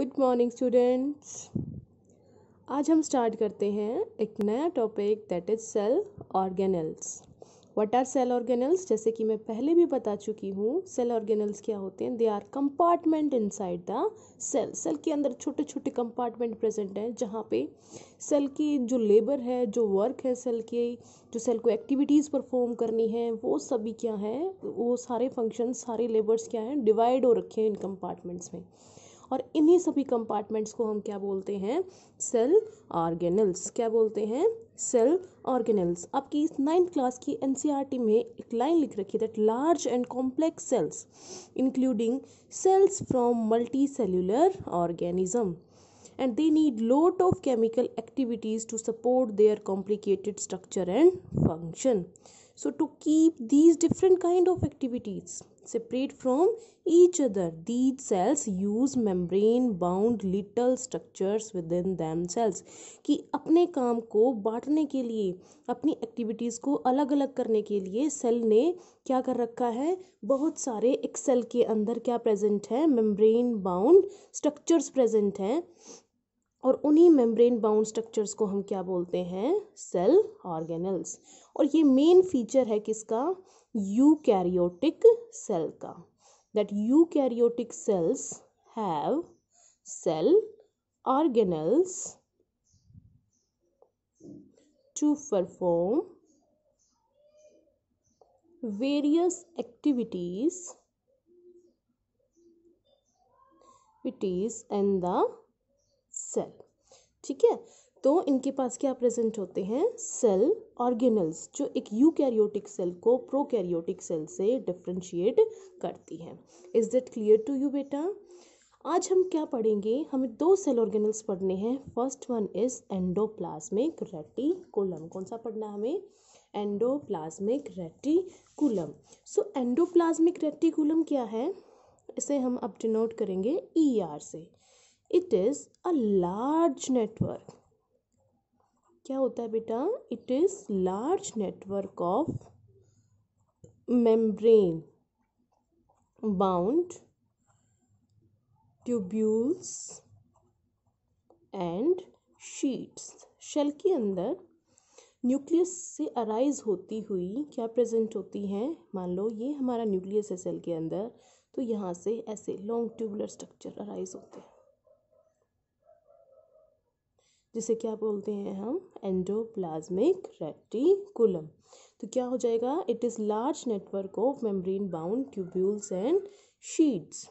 good morning students आज हम start करते हैं एक नया topic that is cell organelles what are cell organelles जैसे कि मैं पहले भी बता चुकी हूँ सेल ऑर्गेनल्स क्या होते हैं they are compartment inside the cell cell के अंदर छोटे छोटे कंपार्टमेंट प्रेजेंट हैं जहाँ पे सेल की जो लेबर है जो वर्क है सेल की जो सेल को एक्टिविटीज़ परफॉर्म करनी है वो सभी क्या है वो सारे फंक्शन सारे लेबर्स क्या हैं डिवाइड हो रखे हैं इन कंपार्टमेंट्स में और इन्हीं सभी कंपार्टमेंट्स को हम क्या बोलते हैं सेल ऑर्गेनल्स क्या बोलते हैं सेल ऑर्गेनल्स आपकी इस नाइन्थ क्लास की एन e में एक लाइन लिख रखी है that large and complex cells including cells from multicellular organism and they need lot of chemical activities to support their complicated structure and function so to keep these different kind of activities separate from each other these cells use membrane bound little structures within themselves कि अपने काम को बांटने के लिए अपनी activities को अलग अलग करने के लिए सेल ने क्या कर रखा है बहुत सारे एक सेल के अंदर क्या प्रेजेंट है मेम्ब्रेन बाउंड स्ट्रक्चर्स प्रेजेंट हैं और उन्हीं मेम्ब्रेन बाउंड स्ट्रक्चर्स को हम क्या बोलते हैं सेल ऑर्गेनल्स और ये मेन फीचर है किसका यूकैरियोटिक सेल का that eukaryotic cells have cell organelles to perform various activities it is and the cell ठीक है तो इनके पास क्या प्रेजेंट होते हैं सेल ऑर्गेनल्स जो एक यूकैरियोटिक सेल को प्रोकैरियोटिक सेल से डिफ्रेंशिएट करती है is that clear to you बेटा आज हम क्या पढ़ेंगे हमें दो सेल ऑर्गेनल्स पढ़ने हैं first one is endoplasmic reticulum कौन सा पढ़ना है हमें endoplasmic reticulum so endoplasmic reticulum क्या है इसे हम अब डिनोट करेंगे ई e ER से it is a large network क्या होता है बेटा it is large network of membrane bound tubules and sheets cell के अंदर न्यूक्लियस से अराइज होती हुई क्या प्रेजेंट होती हैं मान लो ये हमारा न्यूक्लियस है सेल के अंदर तो यहाँ से ऐसे लॉन्ग ट्यूबुलर स्ट्रक्चर अराइज होते हैं जिसे क्या बोलते हैं हम एंडोप्लाज्मिक रेटिकुलम तो क्या हो जाएगा it is large network of membrane bound tubules and sheets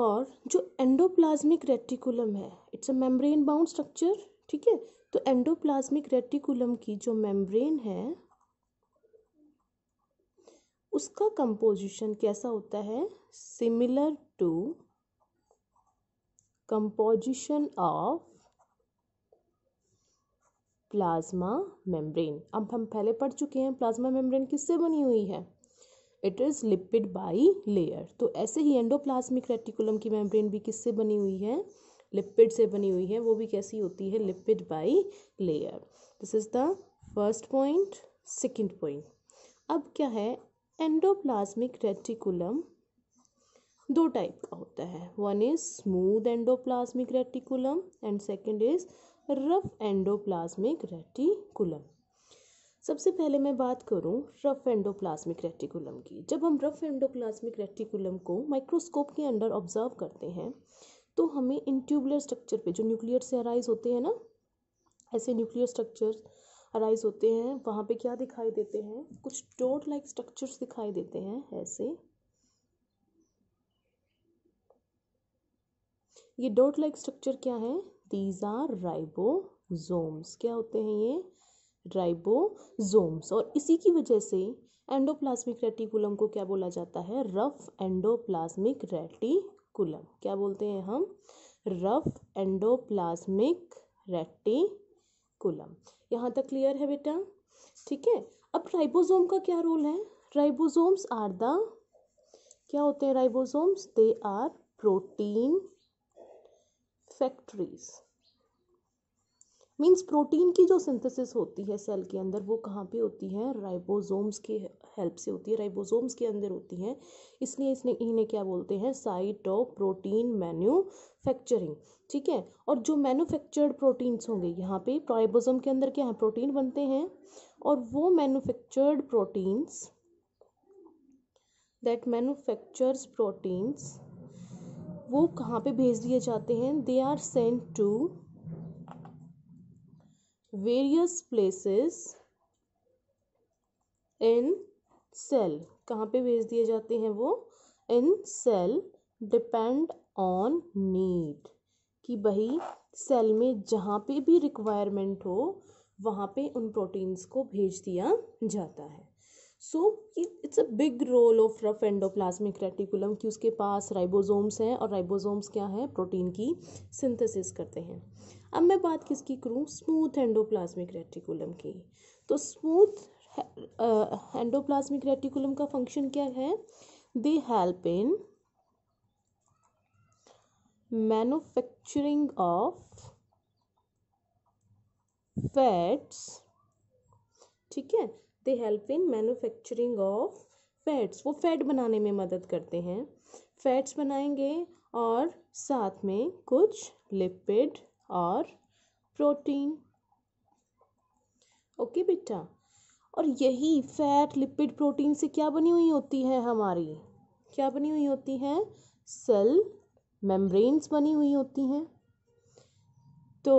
और जो एंडोप्लाज्मिक रेटिकुलम है it's a membrane bound structure ठीक है तो एंडोप्लाज्मिक रेटिकुलम की जो मेम्ब्रेन है उसका कंपोजिशन कैसा होता है similar to composition of plasma membrane अब हम पहले पढ़ चुके हैं प्लाज्मा मेम्ब्रेन किससे बनी हुई है it is lipid bilayer तो ऐसे ही एंडोप्लाज्मिक रेटिकुलम की मेम्ब्रेन भी किससे बनी हुई है लिपिड से बनी हुई है वो भी कैसी होती है lipid bilayer this is the first point second point अब क्या है एंडोप्लाज्मिक रेटिकुलम दो टाइप का होता है one is smooth endoplasmic reticulum and second is rough endoplasmic reticulum सबसे पहले मैं बात करूं रफ एंडोप्लाज्मिक रेटिकुलम की जब हम रफ एंडोप्लाज्मिक रेटिकुलम को माइक्रोस्कोप के अंडर ऑब्जर्व करते हैं तो हमें इंट्यूबुलर स्ट्रक्चर पे जो न्यूक्लियर से अराइज होते हैं ना ऐसे न्यूक्लियर स्ट्रक्चर अराइज होते हैं वहाँ पे क्या दिखाई देते हैं कुछ डॉट लाइक स्ट्रक्चर्स दिखाई देते हैं ऐसे ये डॉट लाइक स्ट्रक्चर क्या है दीज आर राइबोसोम्स क्या होते हैं ये राइबोसोम्स और इसी की वजह से एंडोप्लाज्मिक रेटिकुलम को क्या बोला जाता है रफ एंडोप्लाज्मिक रेटिकुलम क्या बोलते हैं हम रफ एंडोप्लाज्मिक रेटिकुलम यहाँ तक क्लियर है बेटा ठीक है अब राइबोसोम का क्या रोल है राइबोसोम्स आर द क्या होते हैं ribosomes they are protein factories means protein की जो सिंथेसिस होती है सेल के अंदर वो कहाँ पे होती है राइबोसोम्स की हेल्प से होती है राइबोसोम्स के अंदर होती है इसलिए इसने इन्हें क्या बोलते हैं साइट ऑफ प्रोटीन मैन्यूफैक्चरिंग ठीक है और जो मैन्युफैक्चर्ड प्रोटीन्स होंगे यहाँ पे राइबोसोम के अंदर क्या है प्रोटीन बनते हैं और वो manufactured proteins that manufactures proteins वो कहाँ पे भेज दिए जाते हैं they are sent to various places in cell कहाँ पे भेज दिए जाते हैं वो in cell depend on need कि भाई सेल में जहाँ पे भी रिक्वायरमेंट हो वहाँ पे उन प्रोटीन्स को भेज दिया जाता है so it's a big role of rough endoplasmic reticulum कि उसके पास राइबोसोम्स हैं और राइबोसोम्स क्या हैं प्रोटीन की सिंथेसिस करते हैं अब मैं बात किसकी करूँ स्मूथ एंडोप्लाज्मिक रेटिकुलम की तो स्मूथ एंडोप्लाज्मिक रेटिकुलम का फंक्शन क्या है they help in manufacturing of fats ठीक है they help in manufacturing of fats वो फैट बनाने में मदद करते हैं फैट्स बनाएंगे और साथ में कुछ लिपिड और प्रोटीन ओके बेटा और यही फैट लिपिड प्रोटीन से क्या बनी हुई होती है हमारी क्या बनी हुई होती है सेल मेम्ब्रेन्स बनी हुई होती हैं तो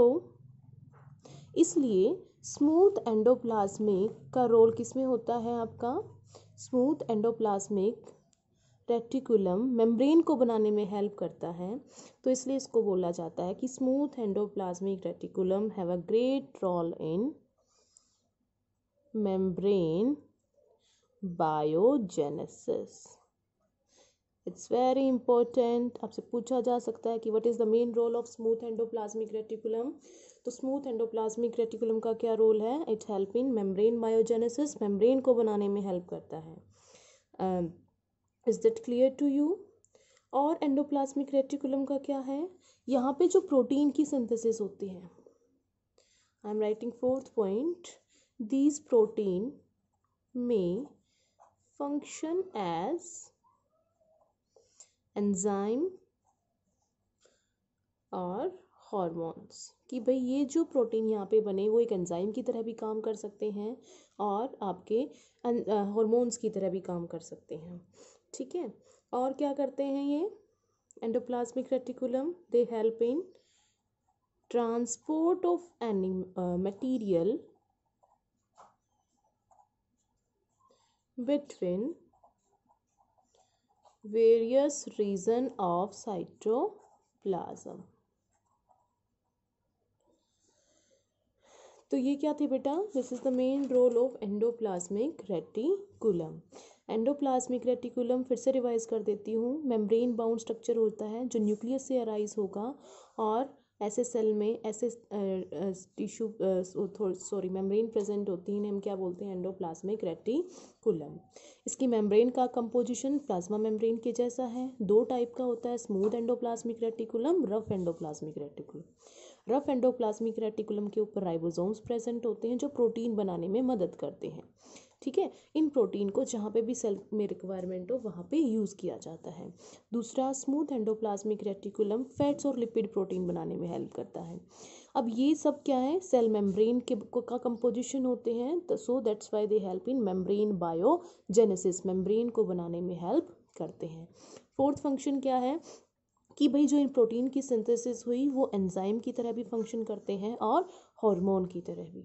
इसलिए स्मूथ एंडोप्लाज्मिक का रोल किसमें होता है आपका स्मूथ एंडोप्लाज्मिक रेटिकुलम मेम्ब्रेन को बनाने में हेल्प करता है तो इसलिए इसको बोला जाता है कि smooth endoplasmic reticulum have a great role in membrane biogenesis it's very important आपसे पूछा जा सकता है कि what is the main role of smooth endoplasmic reticulum तो स्मूथ एंडोप्लाज्मिक रेटिकुलम का क्या रोल है it help in membrane biogenesis membrane को बनाने में हेल्प करता है is that clear to you और एंडोप्लाज्मिक रेटिकुलम का क्या है यहाँ पे जो प्रोटीन की सिंथेसिस होती है I am writing fourth point these protein में फंक्शन एज एंजाइम और हॉर्मोन्स कि भाई ये जो प्रोटीन यहाँ पे बने वो एक एंजाइम की तरह भी काम कर सकते हैं और आपके हॉर्मोन्स की तरह भी काम कर सकते हैं ठीक है और क्या करते हैं ये endoplasmic reticulum they help in transport of any material between various region of cytoplasm तो ये क्या थे बेटा this is the main role of endoplasmic reticulum endoplasmic reticulum फिर से रिवाइज कर देती हूँ मेम्ब्रेन बाउंड स्ट्रक्चर होता है जो न्यूक्लियस से अराइज होगा और ऐसे सेल में ऐसे टिश्यू सॉरी मेम्ब्रेन प्रेजेंट होती है हम क्या बोलते हैं एंडोप्लाज्मिक रेटिकुलम इसकी मेम्ब्रेन का कंपोजिशन प्लाज्मा मेम्ब्रेन के जैसा है दो टाइप का होता है smooth endoplasmic reticulum rough endoplasmic reticulum rough endoplasmic reticulum के ऊपर राइबोसोम्स प्रेजेंट होते हैं जो प्रोटीन बनाने में मदद करते हैं ठीक है इन प्रोटीन को जहाँ पे भी सेल में रिक्वायरमेंट हो वहाँ पे यूज़ किया जाता है दूसरा स्मूथ एंडोप्लाज्मिक रेटिकुलम फैट्स और लिपिड प्रोटीन बनाने में हेल्प करता है अब ये सब क्या है सेल मेम्ब्रेन के का कंपोजिशन होते हैं so that's why they help in membrane biogenesis membrane को बनाने में हेल्प करते हैं फोर्थ फंक्शन क्या है कि भाई जो इन प्रोटीन की सिंथेसिस हुई वो एंजाइम की तरह भी फंक्शन करते हैं और हार्मोन की तरह भी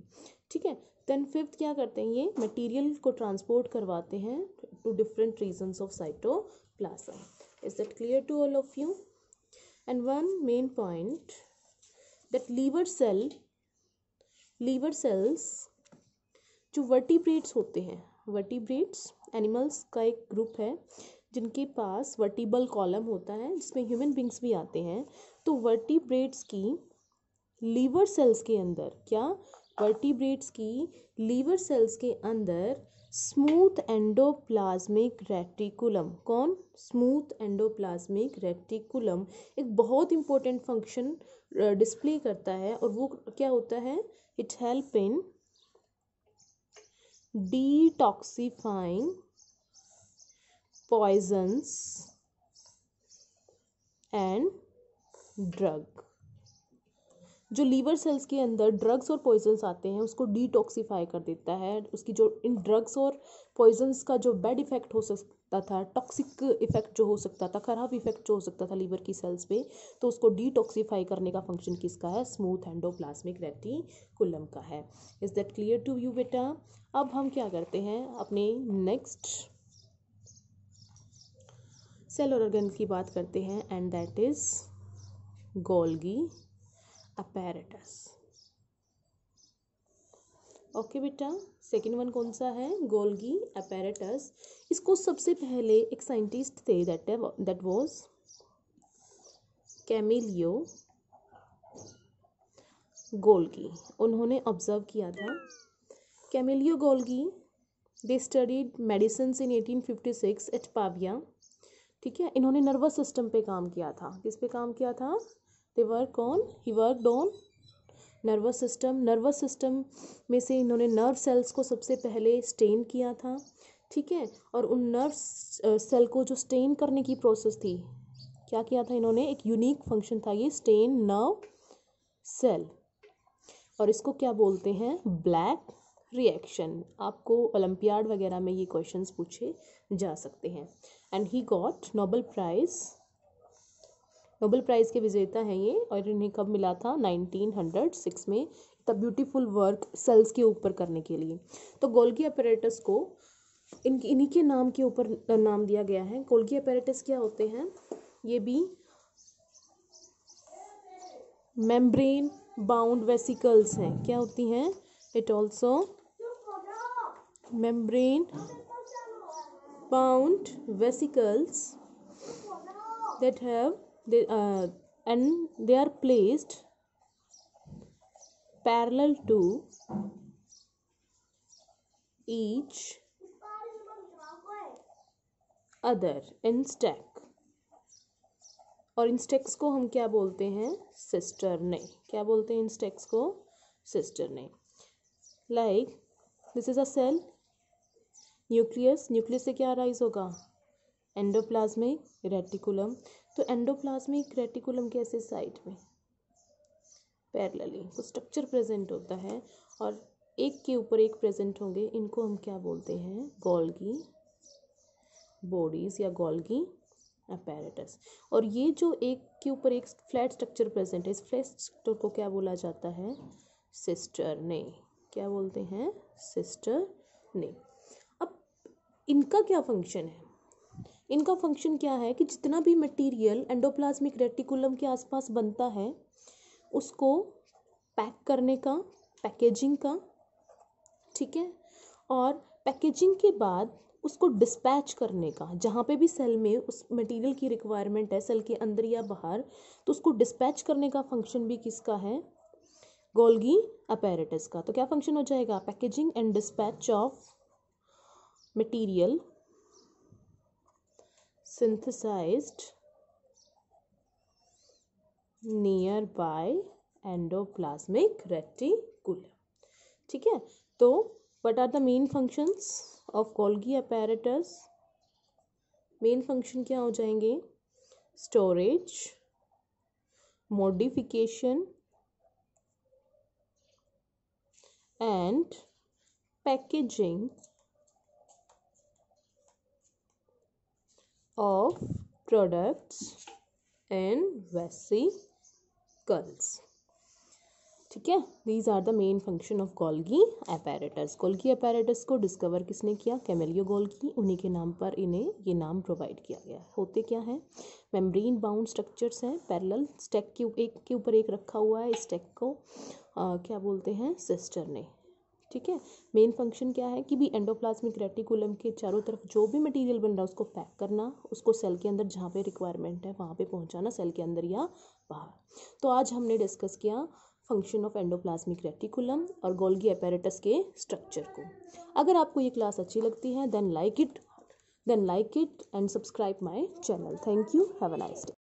ठीक है देन फिफ्थ क्या करते हैं ये मटेरियल को ट्रांसपोर्ट करवाते हैं to different regions of cytoplasm is that clear to all of you and one main point that liver cell liver cells जो वर्टिब्रेट्स होते हैं वर्टिब्रेट्स एनिमल्स का एक ग्रुप है जिनके पास वर्टिबल कॉलम होता है जिसमें ह्यूमन बींग्स भी आते हैं तो वर्टिब्रेट्स की लीवर सेल्स के अंदर क्या वर्टिब्रेट्स की लीवर सेल्स के अंदर स्मूथ एंडोप्लाज्मिक रेटिकुलम कौन स्मूथ एंडोप्लाज्मिक रेटिकुलम एक बहुत इंपॉर्टेंट फंक्शन डिस्प्ले करता है और वो क्या होता है it help in detoxifying poisons and drug जो लीवर सेल्स के अंदर ड्रग्स और पॉइजन्स आते हैं उसको डिटॉक्सीफाई कर देता है उसकी जो इन ड्रग्स और पॉइजन्स का जो बैड इफेक्ट हो सकता था टॉक्सिक इफेक्ट जो हो सकता था खराब इफेक्ट जो हो सकता था लीवर की सेल्स पे तो उसको डिटॉक्सीफाई करने का फंक्शन किसका है स्मूथ एंडोप्लाज्मिक कुलम का है is that clear to you बेटा अब हम क्या करते हैं अपने नेक्स्ट सेल ऑर्गन की बात करते हैं and that is Golgi apparatus okay बेटा सेकेंड वन कौन सा है गोल्गी अपैरेटस इसको सबसे पहले एक साइंटिस्ट थे that that was Camillo Golgi उन्होंने ऑब्जर्व किया था Camillo Golgi they studied medicine in 1856 at Pavia ठीक है इन्होंने नर्वस सिस्टम पे काम किया था किस पे काम किया था they work on he work on nervous system nervous system में से इन्होंने नर्व सेल्स को सबसे पहले स्टेन किया था ठीक है और उन नर्व सेल को जो स्टेन करने की प्रोसेस थी क्या किया था इन्होंने एक यूनिक फंक्शन था ये स्टेन नर्व सेल और इसको क्या बोलते हैं ब्लैक रिएक्शन आपको ओलंपियाड वगैरह में ये क्वेश्चंस पूछे जा सकते हैं and he got Nobel prize Nobel prize के विजेता हैं ये और इन्हें कब मिला था 1906 में द ब्यूटीफुल वर्क सेल्स के ऊपर करने के लिए तो गोल्गी अपेरेटस को इन इन्हीं के नाम के ऊपर नाम दिया गया है गोल्गी अपेरेटस क्या होते हैं ये भी मेम्ब्रेन बाउंड वेसिकल्स हैं क्या होती हैं it also membrane bound vesicles that have and they are placed parallel to each other in stack और इन स्टेक्स को हम क्या बोलते हैं सिस्टर ने क्या बोलते हैं इन स्टेक्स को cisternae like this is a cell nucleus nucleus से क्या राइज होगा एंडोप्लाज्मिक रेटिकुलम तो एंडोप्लाज्मिक रेटिकुलम कैसे साइड में पैरेलली तो स्ट्रक्चर प्रेजेंट होता है और एक के ऊपर एक प्रेजेंट होंगे इनको हम क्या बोलते हैं गोल्गी बॉडीज या गोल्गी अपैरेटस और ये जो एक के ऊपर एक फ्लैट स्ट्रक्चर प्रेजेंट है इस फ्लैट स्ट्रक्चर को क्या बोला जाता है सिस्टर ने क्या बोलते हैं सिस्टर ने इनका क्या फंक्शन है इनका फंक्शन क्या है कि जितना भी मटेरियल एंडोप्लाज्मिक रेटिकुलम के आसपास बनता है उसको पैक करने का पैकेजिंग का ठीक है और पैकेजिंग के बाद उसको डिस्पैच करने का जहाँ पे भी सेल में उस मटेरियल की रिक्वायरमेंट है सेल के अंदर या बाहर तो उसको डिस्पैच करने का फंक्शन भी किसका है गोल्गी अपेरेटस का तो क्या फंक्शन हो जाएगा packaging and dispatch of material synthesized nearby endoplasmic reticulum ठीक है तो what are the main functions of Golgi apparatus main function क्या हो जाएंगे storage modification and packaging of products and vesicles ठीक है these are the main function of Golgi apparatus Golgi apparatus को discover किसने किया कैमेलियो गोल्गी उन्हीं के नाम पर इन्हें ये नाम प्रोवाइड किया गया है होते क्या हैं मेम्ब्रेन बाउंड स्ट्रक्चर्स हैं पैरेलल स्टेक के एक के ऊपर एक रखा हुआ है स्टैक को आ, क्या बोलते हैं सिस्टर ने ठीक है मेन फंक्शन क्या है कि भी एंडोप्लाज्मिक रेटिकुलम के चारों तरफ जो भी मटेरियल बन रहा है उसको पैक करना उसको सेल के अंदर जहाँ पे रिक्वायरमेंट है वहाँ पे पहुँचाना सेल के अंदर या बाहर तो आज हमने डिस्कस किया फंक्शन ऑफ एंडोप्लाज्मिक रेटिकुलम और गोल्गी अपेरेटस के स्ट्रक्चर को अगर आपको ये क्लास अच्छी लगती है then like it then like it and subscribe my channel thank you have a nice day